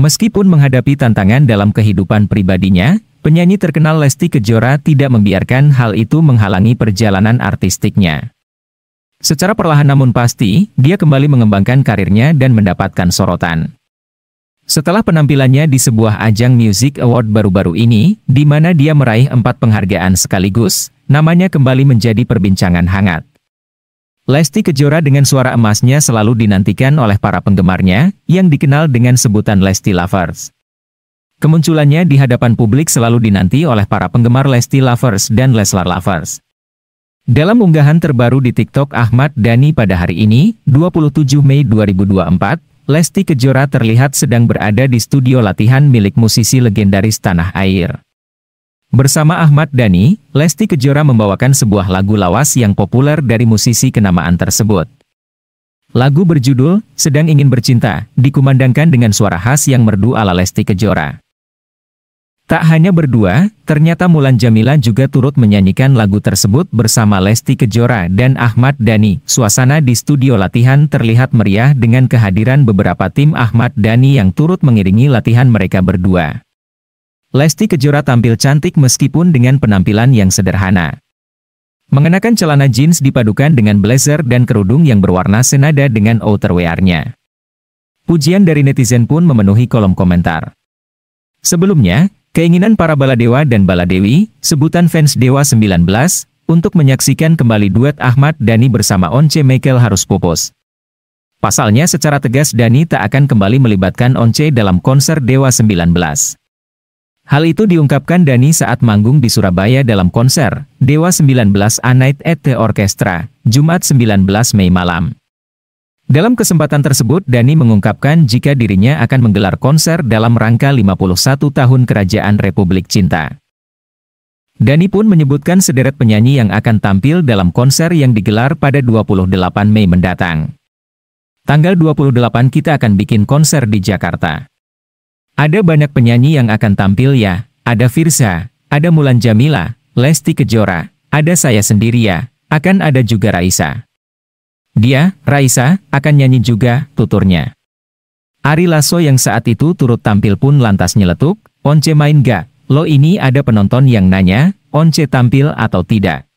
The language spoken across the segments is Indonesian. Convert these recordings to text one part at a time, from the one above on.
Meskipun menghadapi tantangan dalam kehidupan pribadinya, penyanyi terkenal Lesti Kejora tidak membiarkan hal itu menghalangi perjalanan artistiknya. Secara perlahan namun pasti, dia kembali mengembangkan karirnya dan mendapatkan sorotan. Setelah penampilannya di sebuah ajang Music Award baru-baru ini, di mana dia meraih empat penghargaan sekaligus, namanya kembali menjadi perbincangan hangat. Lesti Kejora dengan suara emasnya selalu dinantikan oleh para penggemarnya, yang dikenal dengan sebutan Lesti Lovers. Kemunculannya di hadapan publik selalu dinanti oleh para penggemar Lesti Lovers dan Leslar Lovers. Dalam unggahan terbaru di TikTok Ahmad Dani pada hari ini, 27 Mei 2024, Lesti Kejora terlihat sedang berada di studio latihan milik musisi legendaris tanah air. Bersama Ahmad Dhani, Lesti Kejora membawakan sebuah lagu lawas yang populer dari musisi kenamaan tersebut. Lagu berjudul, Sedang Ingin Bercinta, dikumandangkan dengan suara khas yang merdu ala Lesti Kejora. Tak hanya berdua, ternyata Mulan Jamila juga turut menyanyikan lagu tersebut bersama Lesti Kejora dan Ahmad Dhani. Suasana di studio latihan terlihat meriah dengan kehadiran beberapa tim Ahmad Dhani yang turut mengiringi latihan mereka berdua. Lesti Kejora tampil cantik meskipun dengan penampilan yang sederhana. Mengenakan celana jeans dipadukan dengan blazer dan kerudung yang berwarna senada dengan outerwear-nya. Pujian dari netizen pun memenuhi kolom komentar. Sebelumnya, keinginan para baladewa dan baladewi, sebutan fans Dewa 19, untuk menyaksikan kembali duet Ahmad Dhani bersama Once Michael harus pupus. Pasalnya secara tegas Dani tak akan kembali melibatkan Once dalam konser Dewa 19. Hal itu diungkapkan Dani saat manggung di Surabaya dalam konser Dewa 19 A Night at the Orchestra, Jumat 19 Mei malam. Dalam kesempatan tersebut, Dani mengungkapkan jika dirinya akan menggelar konser dalam rangka 51 tahun Kerajaan Republik Cinta. Dani pun menyebutkan sederet penyanyi yang akan tampil dalam konser yang digelar pada 28 Mei mendatang. Tanggal 28 kita akan bikin konser di Jakarta. Ada banyak penyanyi yang akan tampil ya. Ada Firsa, ada Mulan Jamila, Lesti Kejora, ada saya sendiri ya. Akan ada juga Raisa. Dia, Raisa, akan nyanyi juga, tuturnya. Ari Lasso yang saat itu turut tampil pun lantas nyeletuk, Once main gak? Lo ini ada penonton yang nanya, Once tampil atau tidak?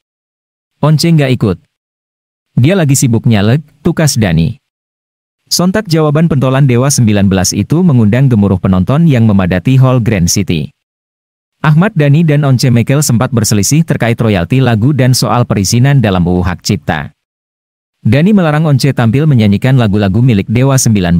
Once nggak ikut. Dia lagi sibuk nyalek, tukas Dani. Sontak jawaban pentolan Dewa 19 itu mengundang gemuruh penonton yang memadati Hall Grand City. Ahmad Dhani dan Once Mekel sempat berselisih terkait royalti lagu dan soal perizinan dalam UU Hak Cipta. Dhani melarang Once tampil menyanyikan lagu-lagu milik Dewa 19.